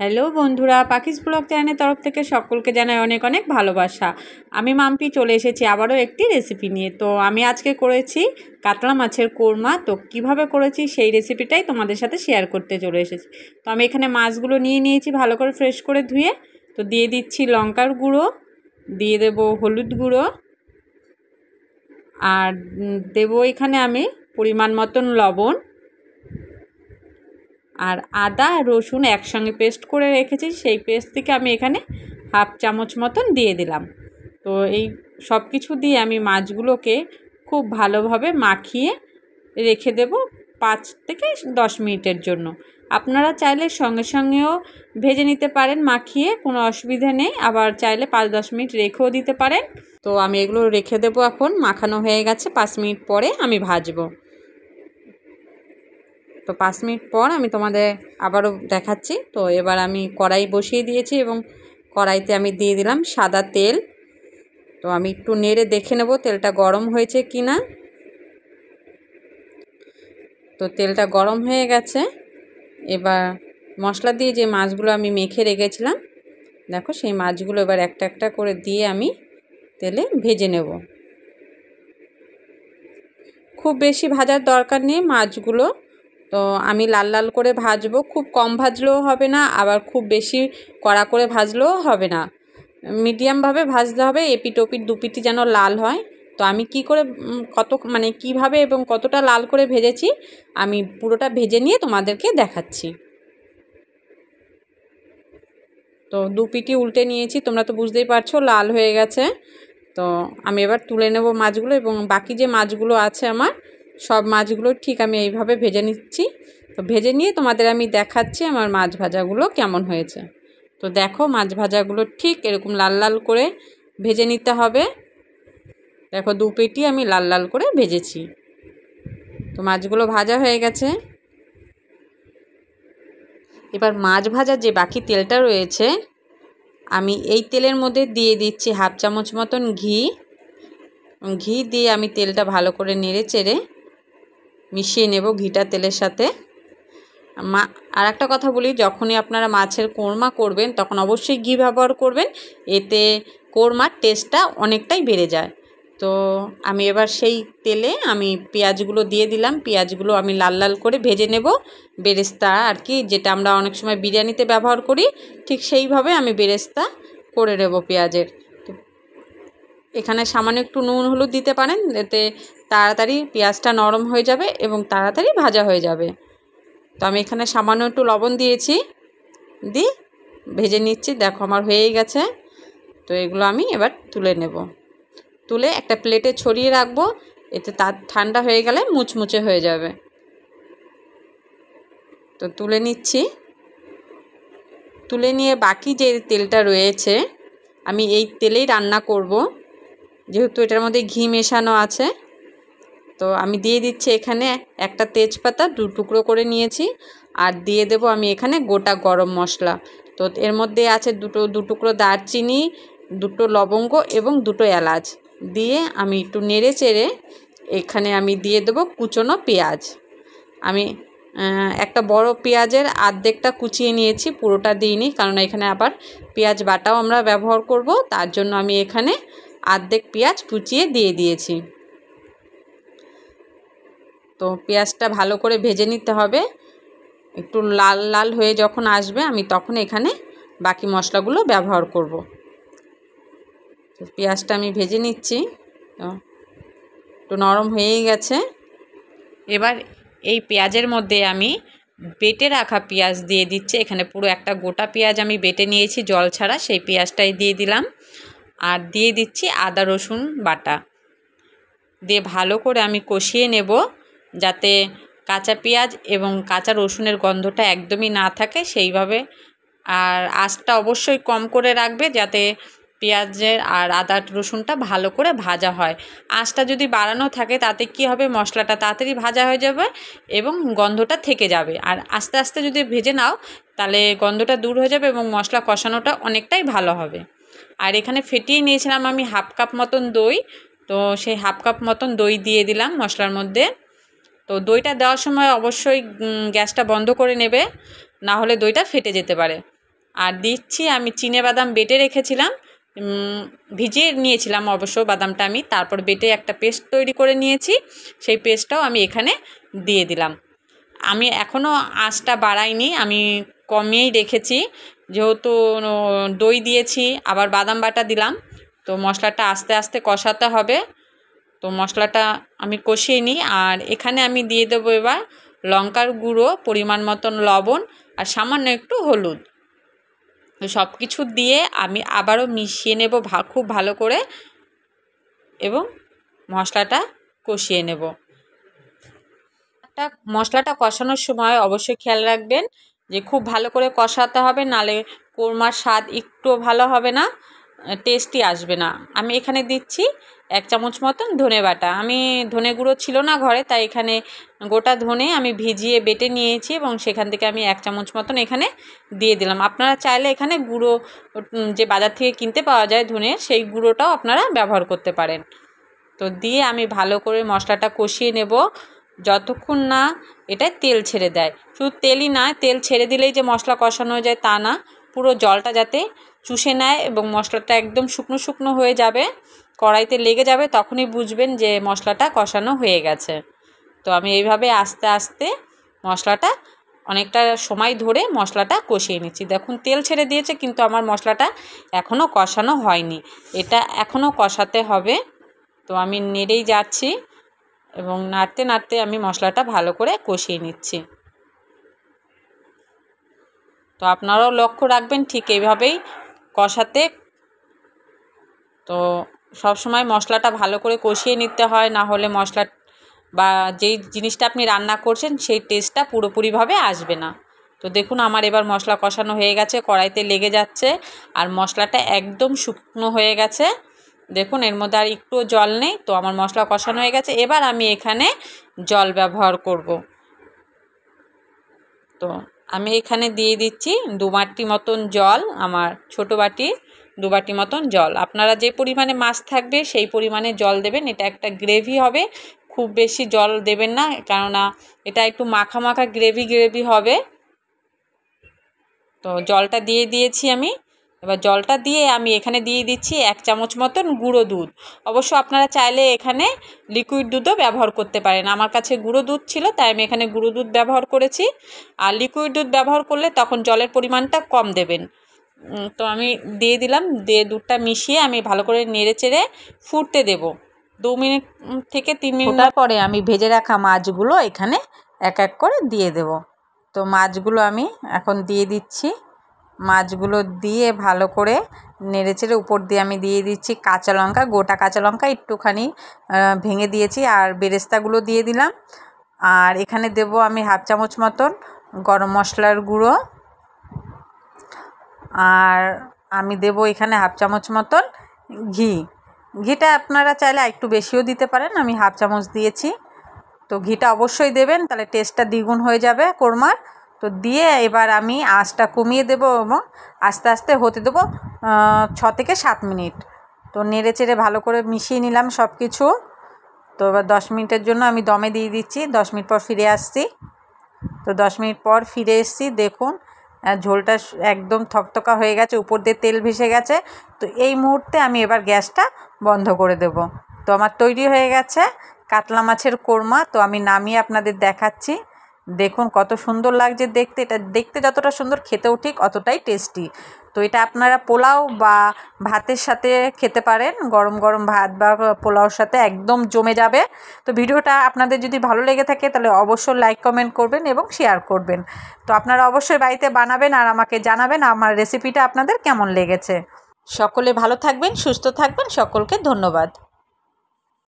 hello বন্ধুরা পাখিস blog চ্যানেলের তরফ থেকে সকলকে জানায় অনেক অনেক ভালোবাসা আমি মাম্পি চলে এসেছি আবারও একটি রেসিপি নিয়ে তো আমি আজকে করেছি কাতলা মাছের কোরমা তো কিভাবে করেছি সেই রেসিপিটাই তোমাদের সাথে শেয়ার করতে চলে এসেছি তো আমি এখানে মাছগুলো নিয়ে নিয়েছি ভালো করে ফ্রেশ করে ধুয়ে তো দিয়ে দিচ্ছি লঙ্কার গুঁড়ো দিয়ে দেব হলুদ গুঁড়ো আর দেব এখানে আমি পরিমাণ মতন লবণ আর আদা রসুন একসঙ্গে পেস্ট করে রেখেছি সেই পেস্ট থেকে আমি এখানে হাফ চামচ মতন দিয়ে দিলাম তো এই সব কিছু দিয়ে আমি মাছগুলোকে খুব ভালোভাবে মাখিয়ে রেখে দেব পাঁচ থেকে দশ মিনিটের জন্য আপনারা চাইলে সঙ্গে সঙ্গেও ভেজে নিতে পারেন মাখিয়ে কোনো অসুবিধা নেই আবার চাইলে পাঁচ দশ মিনিট রেখেও দিতে পারেন তো আমি এগুলো রেখে দেবো এখন মাখানো হয়ে গেছে পাঁচ মিনিট পরে আমি ভাজবো তো পাঁচ মিনিট পর আমি তোমাদের আবারও দেখাচ্ছি তো এবার আমি কড়াই বসিয়ে দিয়েছি এবং কড়াইতে আমি দিয়ে দিলাম সাদা তেল তো আমি একটু নেড়ে দেখে নেব তেলটা গরম হয়েছে কি না তো তেলটা গরম হয়ে গেছে এবার মশলা দিয়ে যে মাছগুলো আমি মেখে রেখেছিলাম দেখো সেই মাছগুলো এবার একটা একটা করে দিয়ে আমি তেলে ভেজে নেব খুব বেশি ভাজার দরকার নেই মাছগুলো তো আমি লাল লাল করে ভাজবো খুব কম ভাজলেও হবে না আবার খুব বেশি কড়া করে ভাজলেও হবে না মিডিয়ামভাবে ভাজতে হবে এপিট ওপিট দুপিটি যেন লাল হয় তো আমি কি করে কত মানে কিভাবে এবং কতটা লাল করে ভেজেছি আমি পুরোটা ভেজে নিয়ে তোমাদেরকে দেখাচ্ছি তো দুপিটি উল্টে নিয়েছি তোমরা তো বুঝতেই পারছো লাল হয়ে গেছে তো আমি এবার তুলে নেব মাছগুলো এবং বাকি যে মাছগুলো আছে আমার সব মাছগুলো ঠিক আমি এইভাবে ভেজে নিচ্ছি তো ভেজে নিয়ে তোমাদের আমি দেখাচ্ছি আমার মাছ ভাজাগুলো কেমন হয়েছে তো দেখো মাছ ভাজাগুলো ঠিক এরকম লাল লাল করে ভেজে নিতে হবে দেখো দু পেটি আমি লাল লাল করে ভেজেছি তো মাছগুলো ভাজা হয়ে গেছে এবার মাছ ভাজার যে বাকি তেলটা রয়েছে আমি এই তেলের মধ্যে দিয়ে দিচ্ছি হাফ চামচ মতন ঘি ঘি দিয়ে আমি তেলটা ভালো করে নেড়ে চেড়ে মিশিয়ে নেব ঘিটা তেলের সাথে মা আর একটা কথা বলি যখনই আপনারা মাছের কোরমা করবেন তখন অবশ্যই ঘি ব্যবহার করবেন এতে কোরমার টেস্টটা অনেকটাই বেড়ে যায় তো আমি এবার সেই তেলে আমি পেঁয়াজগুলো দিয়ে দিলাম পেঁয়াজগুলো আমি লাল লাল করে ভেজে নেব বেরেস্তা আর কি যেটা আমরা অনেক সময় বিরিয়ানিতে ব্যবহার করি ঠিক সেইভাবে আমি বেরেস্তা করে নেব পেঁয়াজের এখানে সামান্য একটু নুন হলুদ দিতে পারেন এতে তাড়াতাড়ি পেঁয়াজটা নরম হয়ে যাবে এবং তাড়াতাড়ি ভাজা হয়ে যাবে তো আমি এখানে সামান্য একটু লবণ দিয়েছি দি ভেজে নিচ্ছি দেখো আমার হয়েই গেছে তো এগুলো আমি এবার তুলে নেব তুলে একটা প্লেটে ছড়িয়ে রাখবো এতে তার ঠান্ডা হয়ে গেলে মুচমুচে হয়ে যাবে তো তুলে নিচ্ছি তুলে নিয়ে বাকি যে তেলটা রয়েছে আমি এই তেলেই রান্না করব যেহেতু এটার মধ্যে ঘি মেশানো আছে তো আমি দিয়ে দিচ্ছি এখানে একটা তেজপাতা দু টুকরো করে নিয়েছি আর দিয়ে দেব আমি এখানে গোটা গরম মশলা তো এর মধ্যে আছে দুটো দু টুকরো দারচিনি দুটো লবঙ্গ এবং দুটো এলাচ দিয়ে আমি একটু নেড়ে চেড়ে এখানে আমি দিয়ে দেবো কুচনো পেঁয়াজ আমি একটা বড় পেঁয়াজের আর্ধেকটা কুচিয়ে নিয়েছি পুরোটা দিইনি কারণ এখানে আবার পেঁয়াজ বাটাও আমরা ব্যবহার করব তার জন্য আমি এখানে আর্ধেক পেঁয়াজ কুচিয়ে দিয়ে দিয়েছি তো পেঁয়াজটা ভালো করে ভেজে নিতে হবে একটু লাল লাল হয়ে যখন আসবে আমি তখন এখানে বাকি মশলাগুলো ব্যবহার করব তো পেঁয়াজটা আমি ভেজে নিচ্ছি একটু নরম হয়েই গেছে এবার এই পেঁয়াজের মধ্যে আমি বেটে রাখা পেঁয়াজ দিয়ে দিচ্ছে এখানে পুরো একটা গোটা পেঁয়াজ আমি বেটে নিয়েছি জল ছাড়া সেই পেঁয়াজটাই দিয়ে দিলাম আর দিয়ে দিচ্ছি আদা রসুন বাটা দিয়ে ভালো করে আমি কষিয়ে নেব যাতে কাঁচা পেঁয়াজ এবং কাঁচা রসুনের গন্ধটা একদমই না থাকে সেইভাবে আর আঁচটা অবশ্যই কম করে রাখবে যাতে পেঁয়াজের আর আদা রসুনটা ভালো করে ভাজা হয় আঁচটা যদি বাড়ানো থাকে তাতে কি হবে মশলাটা তাড়াতাড়ি ভাজা হয়ে যাবে এবং গন্ধটা থেকে যাবে আর আস্তে আস্তে যদি ভেজে নাও তাহলে গন্ধটা দূর হয়ে যাবে এবং মশলা কষানোটা অনেকটাই ভালো হবে আর এখানে ফেটিয়ে নিয়েছিলাম আমি হাফ কাপ মতন দই তো সেই হাফ কাপ মতন দই দিয়ে দিলাম মশলার মধ্যে তো দইটা দেওয়ার সময় অবশ্যই গ্যাসটা বন্ধ করে নেবে না হলে দইটা ফেটে যেতে পারে আর দিচ্ছি আমি চিনে বাদাম বেটে রেখেছিলাম ভিজিয়ে নিয়েছিলাম অবশ্য বাদামটা আমি তারপর বেটে একটা পেস্ট তৈরি করে নিয়েছি সেই পেস্টটাও আমি এখানে দিয়ে দিলাম আমি এখনও আঁচটা বাড়াইনি আমি কমিয়েই রেখেছি যেহেতু দই দিয়েছি আবার বাদাম বাটা দিলাম তো মশলাটা আস্তে আস্তে কষাতে হবে তো মশলাটা আমি কষিয়ে নিই আর এখানে আমি দিয়ে দেবো এবার লঙ্কার গুঁড়ো পরিমাণ মতন লবণ আর সামান্য একটু হলুদ তো সব কিছু দিয়ে আমি আবারও মিশিয়ে নেব খুব ভালো করে এবং মশলাটা কষিয়ে নেব মশলাটা কষানোর সময় অবশ্যই খেয়াল রাখবেন যে খুব ভালো করে কষাতে হবে নালে কোরমার স্বাদ একটুও ভালো হবে না টেস্টি আসবে না আমি এখানে দিচ্ছি এক চামচ মতন ধনে বাটা আমি ধনে গুঁড়ো ছিল না ঘরে তাই এখানে গোটা ধনে আমি ভিজিয়ে বেটে নিয়েছি এবং সেখান থেকে আমি এক চামচ মতন এখানে দিয়ে দিলাম আপনারা চাইলে এখানে গুঁড়ো যে বাজার থেকে কিনতে পাওয়া যায় ধনে সেই গুঁড়োটাও আপনারা ব্যবহার করতে পারেন তো দিয়ে আমি ভালো করে মশলাটা কষিয়ে নেব যতক্ষণ না এটা তেল ছেড়ে দেয় শুধু তেলই না তেল ছেড়ে দিলেই যে মশলা কষানো হয়ে যায় তা না পুরো জলটা যাতে চুষে নেয় এবং মশলাটা একদম শুকনো শুকনো হয়ে যাবে কড়াইতে লেগে যাবে তখনই বুঝবেন যে মশলাটা কষানো হয়ে গেছে তো আমি এইভাবে আস্তে আস্তে মশলাটা অনেকটা সময় ধরে মশলাটা কষিয়ে নিচ্ছি দেখুন তেল ছেড়ে দিয়েছে কিন্তু আমার মশলাটা এখনও কষানো হয়নি এটা এখনও কষাতে হবে তো আমি নেড়েই যাচ্ছি এবং নাড়তে নাড়তে আমি মশলাটা ভালো করে কষিয়ে নিচ্ছি তো আপনারাও লক্ষ্য রাখবেন ঠিক এইভাবেই কষাতে তো সবসময় মশলাটা ভালো করে কষিয়ে নিতে হয় না হলে মশলা বা যেই জিনিসটা আপনি রান্না করছেন সেই টেস্টটা পুরোপুরিভাবে আসবে না তো দেখুন আমার এবার মশলা কষানো হয়ে গেছে কড়াইতে লেগে যাচ্ছে আর মশলাটা একদম শুকনো হয়ে গেছে দেখুন এর মধ্যে আর একটু জল নেই তো আমার মশলা কষানো হয়ে গেছে এবার আমি এখানে জল ব্যবহার করব তো আমি এখানে দিয়ে দিচ্ছি দু বাটি মতন জল আমার ছোট বাটি দু বাটি মতন জল আপনারা যে পরিমাণে মাছ থাকবে সেই পরিমাণে জল দেবেন এটা একটা গ্রেভি হবে খুব বেশি জল দেবেন না কেননা এটা একটু মাখা মাখা গ্রেভি গ্রেভি হবে তো জলটা দিয়ে দিয়েছি আমি এবার জলটা দিয়ে আমি এখানে দিয়ে দিচ্ছি এক চামচ মতন গুঁড়ো দুধ অবশ্য আপনারা চাইলে এখানে লিকুইড দুধও ব্যবহার করতে পারেন আমার কাছে গুঁড়ো দুধ ছিল তাই আমি এখানে গুঁড়ো দুধ ব্যবহার করেছি আর লিকুইড দুধ ব্যবহার করলে তখন জলের পরিমাণটা কম দেবেন তো আমি দিয়ে দিলাম দিয়ে দুধটা মিশিয়ে আমি ভালো করে নেড়ে চেড়ে ফুটতে দেব দু মিনিট থেকে তিন মিনিট পরে আমি ভেজে রাখা মাছগুলো এখানে এক এক করে দিয়ে দেব তো মাছগুলো আমি এখন দিয়ে দিচ্ছি মাছগুলো দিয়ে ভালো করে নেড়েচেড়ে উপর দিয়ে আমি দিয়ে দিচ্ছি কাঁচা লঙ্কা গোটা কাঁচা লঙ্কা একটুখানি ভেঙে দিয়েছি আর বেরেস্তাগুলো দিয়ে দিলাম আর এখানে দেব আমি হাফ চামচ মতন গরম মশলার গুঁড়ো আর আমি দেব এখানে হাফ চামচ মতন ঘি ঘিটা আপনারা চাইলে একটু বেশিও দিতে পারেন আমি হাফ চামচ দিয়েছি তো ঘিটা অবশ্যই দেবেন তাহলে টেস্টটা দ্বিগুণ হয়ে যাবে কোরমার তো দিয়ে এবার আমি আঁচটা কমিয়ে দেবো এবং আস্তে আস্তে হতে দেবো ছ থেকে সাত মিনিট তো নেড়ে চেড়ে ভালো করে মিশিয়ে নিলাম সব কিছু তো এবার দশ মিনিটের জন্য আমি দমে দিয়ে দিচ্ছি দশ মিনিট পর ফিরে আসছি তো দশ মিনিট পর ফিরে এসছি দেখুন ঝোলটা একদম থকথকা হয়ে গেছে উপর দিয়ে তেল ভেসে গেছে তো এই মুহূর্তে আমি এবার গ্যাসটা বন্ধ করে দেব তো আমার তৈরি হয়ে গেছে কাতলা মাছের কোরমা তো আমি নামিয়ে আপনাদের দেখাচ্ছি দেখুন কত সুন্দর লাগছে দেখতে এটা দেখতে যতটা সুন্দর খেতেও ঠিক অতটাই টেস্টি তো এটা আপনারা পোলাও বা ভাতের সাথে খেতে পারেন গরম গরম ভাত বা পোলাওর সাথে একদম জমে যাবে তো ভিডিওটা আপনাদের যদি ভালো লেগে থাকে তাহলে অবশ্যই লাইক কমেন্ট করবেন এবং শেয়ার করবেন তো আপনারা অবশ্যই বাড়িতে বানাবেন আর আমাকে জানাবেন আমার রেসিপিটা আপনাদের কেমন লেগেছে সকলে ভালো থাকবেন সুস্থ থাকবেন সকলকে ধন্যবাদ